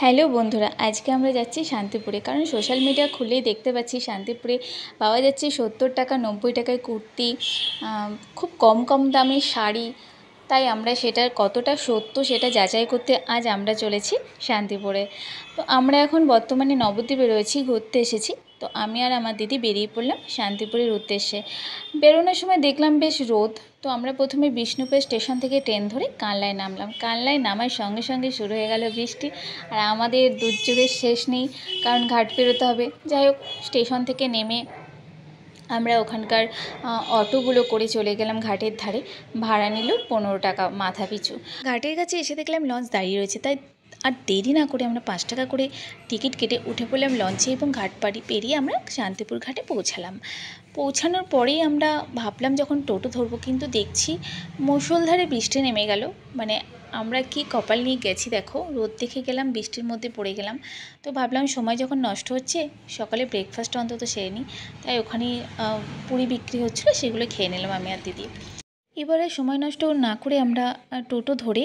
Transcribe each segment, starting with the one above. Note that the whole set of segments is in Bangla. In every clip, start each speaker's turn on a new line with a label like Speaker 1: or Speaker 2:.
Speaker 1: হ্যালো বন্ধুরা আজকে আমরা যাচ্ছি শান্তিপুরে কারণ সোশ্যাল মিডিয়া খুলেই দেখতে পাচ্ছি শান্তিপুরে পাওয়া যাচ্ছে সত্তর টাকা নব্বই টাকায় কুর্তি খুব কম কম দামে শাড়ি তাই আমরা সেটার কতটা সত্য সেটা যাচাই করতে আজ আমরা চলেছি শান্তিপুরে তো আমরা এখন বর্তমানে নবদ্বীপে রয়েছি ঘুরতে এসেছি তো আমি আর আমার দিদি বেরিয়ে পড়লাম শান্তিপুরের উদ্দেশ্যে বেরোনোর সময় দেখলাম বেশ রোদ তো আমরা প্রথমে বিষ্ণুপুর স্টেশন থেকে ট্রেন ধরে কানলায় নামলাম কানলায় নামার সঙ্গে সঙ্গে শুরু হয়ে গেল বৃষ্টি আর আমাদের দুর্যোগের শেষ নেই কারণ ঘাট পেরোতে হবে যাই হোক স্টেশন থেকে নেমে আমরা ওখানকার অটোগুলো করে চলে গেলাম ঘাটের ধারে ভাড়া নিল পনেরো টাকা মাথা পিছু ঘাটের কাছে এসে দেখলাম লঞ্চ দাঁড়িয়ে রয়েছে তাই আর দেরি না করে আমরা পাঁচ টাকা করে টিকিট কেটে উঠে পড়লাম লঞ্চে এবং ঘাট পাড়ি পেরিয়ে আমরা শান্তিপুর ঘাটে পৌঁছালাম পৌঁছানোর পরেই আমরা ভাবলাম যখন টোটো ধরবো কিন্তু দেখছি মুসলধারে বৃষ্টি নেমে গেল মানে আমরা কি কপাল নিয়ে গেছি দেখো রোদ দেখে গেলাম বৃষ্টির মধ্যে পড়ে গেলাম তো ভাবলাম সময় যখন নষ্ট হচ্ছে সকালে ব্রেকফাস্ট অন্তত সেরে নিই তাই ওখানে পুরি বিক্রি হচ্ছিলো সেগুলো খেয়ে নিলাম আমি আর দিদি এবারে সময় নষ্ট না করে আমরা টোটো ধরে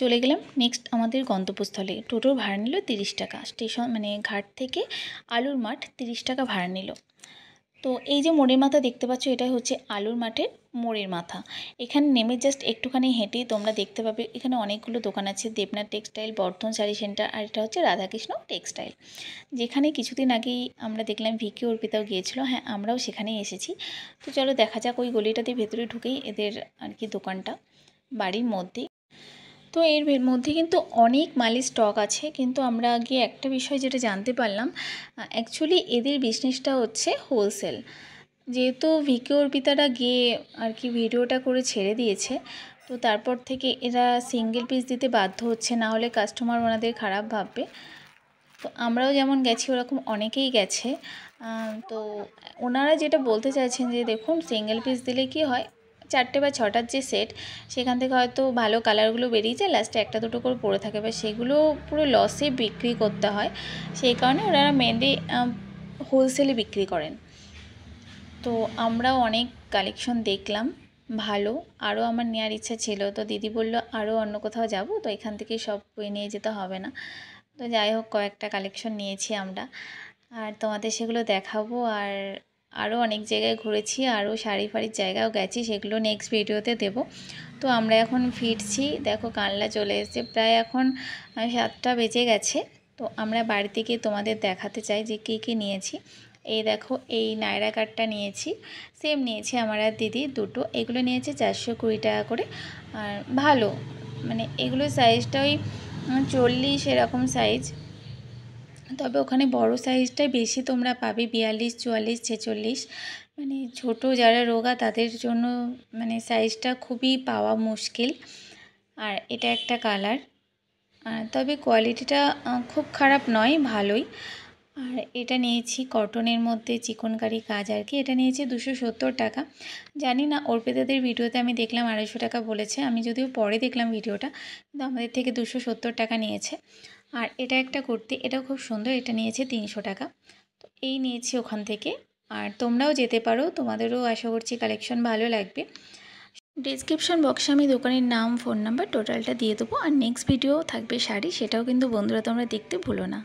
Speaker 1: চলে গেলাম নেক্সট আমাদের গন্তব্যস্থলে টোটোর ভাড়া নিল তিরিশ টাকা স্টেশন মানে ঘাট থেকে আলুর মাঠ তিরিশ টাকা ভাড়া নিল তো এই যে মোড়ের মাথা দেখতে পাচ্ছ এটাই হচ্ছে আলুর মাঠের মোড়ের মাথা এখানে নেমে জাস্ট একটুখানি হেঁটেই তোমরা দেখতে পাবে এখানে অনেকগুলো দোকান আছে দেবনাথ টেক্সটাইল বর্ধন শাড়ি সেন্টার আর এটা হচ্ছে রাধাকৃষ্ণ টেক্সটাইল যেখানে কিছুদিন আগেই আমরা দেখলাম ভিকি অর্পিতাও গিয়েছিলো হ্যাঁ আমরাও সেখানেই এসেছি তো চলো দেখা যাক ওই গলিটাতে ভেতরে ঢুকেই এদের আর কি দোকানটা বাড়ির মধ্যে তো এর মধ্যে কিন্তু অনেক মালের স্টক আছে কিন্তু আমরা আগে একটা বিষয় যেটা জানতে পারলাম অ্যাকচুয়ালি এদের বিজনেসটা হচ্ছে হোলসেল যেহেতু ভিকে অর্পিতারা গিয়ে আর কি ভিডিওটা করে ছেড়ে দিয়েছে তো তারপর থেকে এরা সিঙ্গেল পিস দিতে বাধ্য হচ্ছে না হলে কাস্টমার ওনাদের খারাপ ভাববে তো আমরাও যেমন গেছি ওরকম অনেকেই গেছে তো ওনারা যেটা বলতে চাইছেন যে দেখুন সিঙ্গেল পিস দিলে কি হয় চারটে বা ছটার যে সেট সেখান থেকে হয়তো ভালো কালারগুলো বেরিয়ে যায় লাস্টে একটা দুটো করে পড়ে থাকে বা সেগুলো পুরো লসে বিক্রি করতে হয় সেই কারণে ওনারা মেনলি হোলসেলে বিক্রি করেন তো আমরাও অনেক কালেকশন দেখলাম ভালো আরও আমার নেওয়ার ইচ্ছা ছিল তো দিদি বলল আরও অন্য কোথাও যাব তো এখান থেকে সব বই নিয়ে যেতে হবে না তো যাই হোক কয়েকটা কালেকশন নিয়েছি আমরা আর তোমাদের সেগুলো দেখাবো আর আরও অনেক জায়গায় ঘুরেছি আরও শাড়ি ফাড়ির জায়গাও গেছি সেগুলো নেক্সট ভিডিওতে দেব তো আমরা এখন ফিরছি দেখো কানলা চলে এসেছে প্রায় এখন সাতটা বেজে গেছে তো আমরা বাড়িতে গিয়ে তোমাদের দেখাতে চাই যে কী কী নিয়েছি এই দেখো এই নায়রা কার্ডটা নিয়েছি সেম নিয়েছে আমার আর দিদি দুটো এগুলো নিয়েছে চারশো কুড়ি টাকা করে আর ভালো মানে এগুলো সাইজটা ওই চল্লিশ এরকম সাইজ তবে ওখানে বড় সাইজটাই বেশি তোমরা পাবে বিয়াল্লিশ চুয়াল্লিশ ছেচল্লিশ মানে ছোট যারা রোগা তাদের জন্য মানে সাইজটা খুবই পাওয়া মুশকিল আর এটা একটা কালার তবে কোয়ালিটিটা খুব খারাপ নয় ভালোই আর এটা নিয়েছি কটনের মধ্যে চিকনকারি কাজ আর কি এটা নিয়েছি দুশো সত্তর টাকা জানি না অর্পিতাদের ভিডিওতে আমি দেখলাম আড়াইশো টাকা বলেছে আমি যদিও পরে দেখলাম ভিডিওটা কিন্তু আমাদের থেকে দুশো সত্তর টাকা নিয়েছে আর এটা একটা কুর্তি এটাও খুব সুন্দর এটা নিয়েছে তিনশো টাকা তো এই নিয়েছি ওখান থেকে আর তোমরাও যেতে পারো তোমাদেরও আশা করছি কালেকশন ভালো লাগবে ডিসক্রিপশন বক্সে আমি দোকানের নাম ফোন নাম্বার টোটালটা দিয়ে দেবো আর নেক্সট ভিডিও থাকবে শাড়ি সেটাও কিন্তু বন্ধুরা তোমরা দেখতে ভুলো না